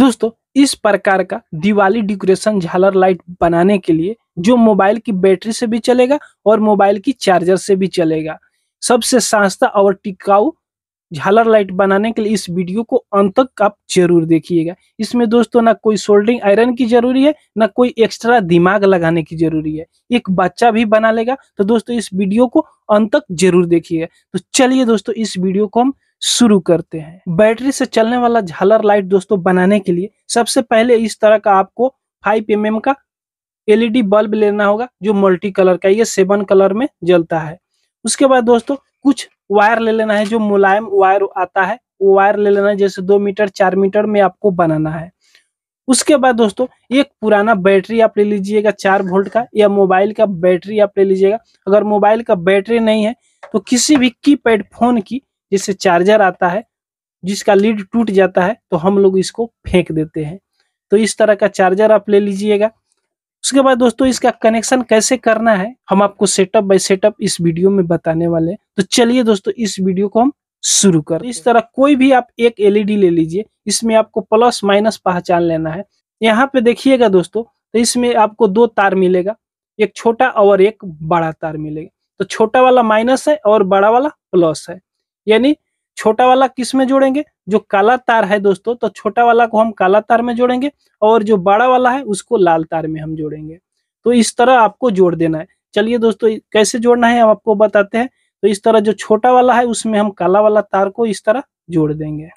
दोस्तों इस प्रकार का दिवाली डेकोरेशन झालर लाइट बनाने के लिए जो मोबाइल की बैटरी से भी चलेगा और मोबाइल की चार्जर से भी चलेगा सबसे सस्ता और टिकाऊ झालर लाइट बनाने के लिए इस वीडियो को अंत तक आप जरूर देखिएगा इसमें दोस्तों ना कोई सोल्डरिंग आयरन की जरूरी है ना कोई एक्स्ट्रा दिमाग लगाने की जरूरी है एक बच्चा भी बना लेगा तो दोस्तों इस वीडियो को अंत तक जरूर देखिएगा तो चलिए दोस्तों इस वीडियो को हम शुरू करते हैं बैटरी से चलने वाला झालर लाइट दोस्तों बनाने के लिए सबसे पहले इस तरह का आपको फाइव एम का एलईडी बल्ब e लेना होगा जो मल्टी कलर का ये सेवन कलर में जलता है उसके बाद दोस्तों कुछ वायर ले लेना है जो मुलायम वायर आता है वो वायर ले लेना है जैसे दो मीटर चार मीटर में आपको बनाना है उसके बाद दोस्तों एक पुराना बैटरी आप ले लीजिएगा चार वोल्ट का या मोबाइल का बैटरी आप ले लीजिएगा अगर मोबाइल का बैटरी नहीं है तो किसी भी कीपैड फोन की जिससे चार्जर आता है जिसका लीड टूट जाता है तो हम लोग इसको फेंक देते हैं तो इस तरह का चार्जर आप ले लीजिएगा उसके बाद दोस्तों इसका कनेक्शन कैसे करना है हम आपको सेटअप बाय सेटअप इस वीडियो में बताने वाले हैं तो चलिए दोस्तों इस वीडियो को हम शुरू कर इस तरह कोई भी आप एक एलईडी ले लीजिए इसमें आपको प्लस माइनस पहचान लेना है यहाँ पे देखिएगा दोस्तों तो इसमें आपको दो तार मिलेगा एक छोटा और एक बड़ा तार मिलेगा तो छोटा वाला माइनस है और बड़ा वाला प्लस है यानी छोटा वाला किस में जोड़ेंगे जो काला तार है दोस्तों तो छोटा वाला को हम काला तार में जोड़ेंगे और जो बड़ा वाला है उसको लाल तार में हम जोड़ेंगे तो इस तरह आपको जोड़ देना है चलिए दोस्तों कैसे जोड़ना है हम आपको बताते हैं तो इस तरह जो छोटा वाला है उसमें हम काला वाला तार को इस तरह जोड़ देंगे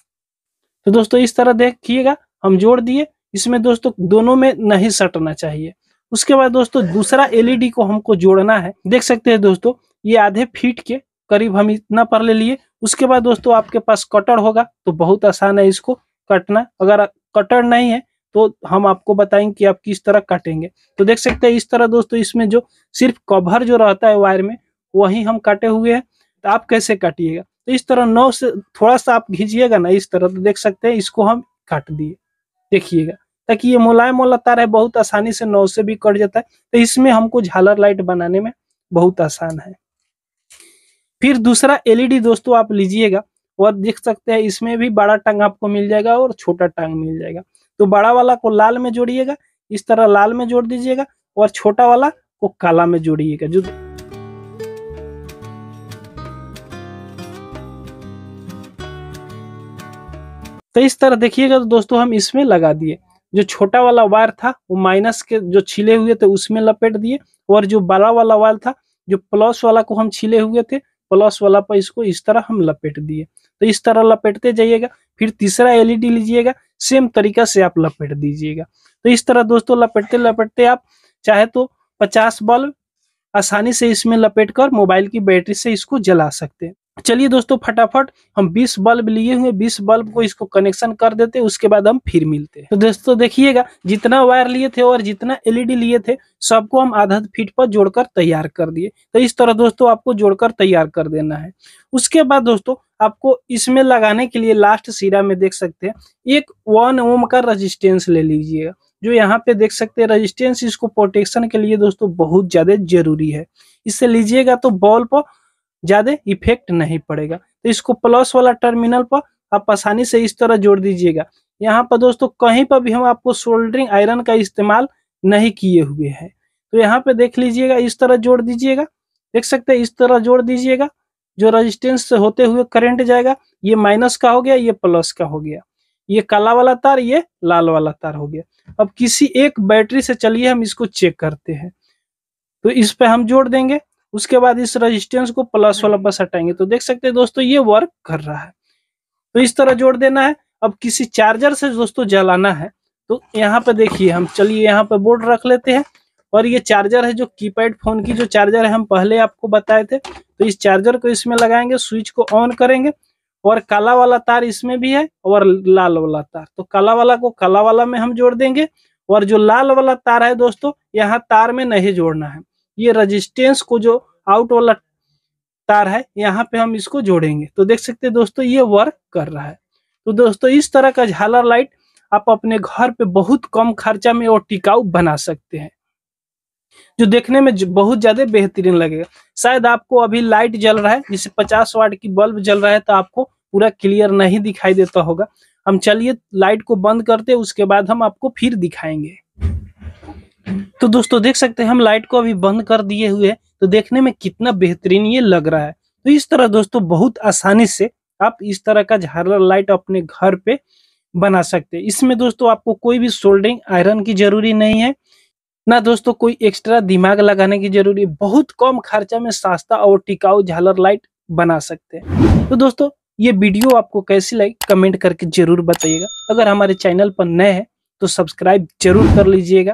तो दोस्तों इस तरह देखिएगा हम जोड़ दिए इसमें दोस्तों दोनों में नहीं सटना चाहिए उसके बाद दोस्तों दूसरा एलईडी को हमको जोड़ना है देख सकते हैं दोस्तों ये आधे फीट के करीब हम इतना पर ले लिए उसके बाद दोस्तों आपके पास कटर होगा तो बहुत आसान है इसको कटना अगर कटर नहीं है तो हम आपको बताएंगे कि आप किस तरह काटेंगे तो देख सकते हैं इस तरह दोस्तों इसमें जो सिर्फ कवर जो रहता है वायर में वही हम काटे हुए हैं तो आप कैसे काटिएगा तो इस तरह नौ से थोड़ा सा आप घिजिएगा ना इस तरह तो देख सकते हैं इसको हम काट दिए देखिएगा ताकि ये मुलायम वाला तार है बहुत आसानी से नौ से भी कट जाता है तो इसमें हमको झालर लाइट बनाने में बहुत आसान है फिर दूसरा एलईडी e दोस्तों आप लीजिएगा और देख सकते हैं इसमें भी बड़ा टंग आपको मिल जाएगा और छोटा टंग मिल जाएगा तो बड़ा वाला को लाल में जोड़िएगा इस तरह लाल में जोड़ दीजिएगा और छोटा वाला को काला में जोड़िएगा जो तो इस तरह देखिएगा तो दोस्तों हम इसमें लगा दिए जो छोटा वाला वायर था वो माइनस के जो छिले हुए थे उसमें लपेट दिए और जो बड़ा वाला वायर था जो प्लस वाला को हम छिले हुए थे प्लस वाला पर इसको इस तरह हम लपेट दिए तो इस तरह लपेटते जाइएगा फिर तीसरा एलईडी लीजिएगा सेम तरीका से आप लपेट दीजिएगा तो इस तरह दोस्तों लपेटते लपेटते आप चाहे तो पचास बल्ब आसानी से इसमें लपेट कर मोबाइल की बैटरी से इसको जला सकते हैं चलिए दोस्तों फटाफट हम 20 बल्ब लिए हुए 20 बल्ब को इसको कनेक्शन कर देते उसके बाद हम फिर मिलते हैं तो दोस्तों देखिएगा जितना वायर लिए थे और जितना एलईडी लिए थे सबको हम आधा फीट पर जोड़कर तैयार कर दिए तो इस तरह दोस्तों आपको जोड़कर तैयार कर देना है उसके बाद दोस्तों आपको इसमें लगाने के लिए लास्ट सीरा में देख सकते हैं एक वन ओम का रजिस्टेंस ले लीजिएगा जो यहाँ पे देख सकते हैं रजिस्टेंस इसको प्रोटेक्शन के लिए दोस्तों बहुत ज्यादा जरूरी है इससे लीजिएगा तो बॉल पर ज्यादा इफेक्ट नहीं पड़ेगा तो इसको प्लस वाला टर्मिनल पर आप आसानी से इस तरह जोड़ दीजिएगा यहाँ पर दोस्तों कहीं पर भी हम आपको सोल्डरिंग आयरन का इस्तेमाल नहीं किए हुए हैं तो यहाँ पे देख लीजिएगा इस तरह जोड़ दीजिएगा देख सकते हैं इस तरह जोड़ दीजिएगा जो रेजिस्टेंस से होते हुए करंट जाएगा ये माइनस का हो गया ये प्लस का हो गया ये काला वाला तार ये लाल वाला तार हो गया अब किसी एक बैटरी से चलिए हम इसको चेक करते हैं तो इस पर हम जोड़ देंगे उसके बाद इस रजिस्टेंस को प्लस वाला बस हटाएंगे तो देख सकते हैं दोस्तों ये वर्क कर रहा है तो इस तरह जोड़ देना है अब किसी चार्जर से दोस्तों जलाना है तो यहाँ पे देखिए हम चलिए यहाँ पे बोर्ड रख लेते हैं और ये चार्जर है जो कीपैड फोन की जो चार्जर है हम पहले आपको बताए थे तो इस चार्जर को इसमें लगाएंगे स्विच को ऑन करेंगे और काला वाला तार इसमें भी है और लाल वाला तार तो काला वाला को काला वाला में हम जोड़ देंगे और जो लाल वाला तार है दोस्तों यहाँ तार में नहीं जोड़ना है ये रजिस्टेंस को जो आउट वाला तार है यहाँ पे हम इसको जोड़ेंगे तो देख सकते हैं दोस्तों ये वर्क कर रहा है तो दोस्तों इस तरह का झालर लाइट आप अपने घर पे बहुत कम खर्चा में और टिकाऊ बना सकते हैं जो देखने में बहुत ज्यादा बेहतरीन लगेगा शायद आपको अभी लाइट जल रहा है जैसे 50 वाट की बल्ब जल रहा है तो आपको पूरा क्लियर नहीं दिखाई देता होगा हम चलिए लाइट को बंद करते उसके बाद हम आपको फिर दिखाएंगे तो दोस्तों देख सकते हैं हम लाइट को अभी बंद कर दिए हुए हैं तो देखने में कितना बेहतरीन ये लग रहा है तो इस तरह दोस्तों बहुत आसानी से आप इस तरह का झालर लाइट अपने घर पे बना सकते हैं इसमें दोस्तों आपको कोई भी सोल्डिंग आयरन की जरूरी नहीं है ना दोस्तों कोई एक्स्ट्रा दिमाग लगाने की जरूरी है बहुत कम खर्चा में सस्ता और टिकाऊ झालर लाइट बना सकते हैं तो दोस्तों ये वीडियो आपको कैसी लगी कमेंट करके जरूर बताइएगा अगर हमारे चैनल पर नए हैं तो सब्सक्राइब जरूर कर लीजिएगा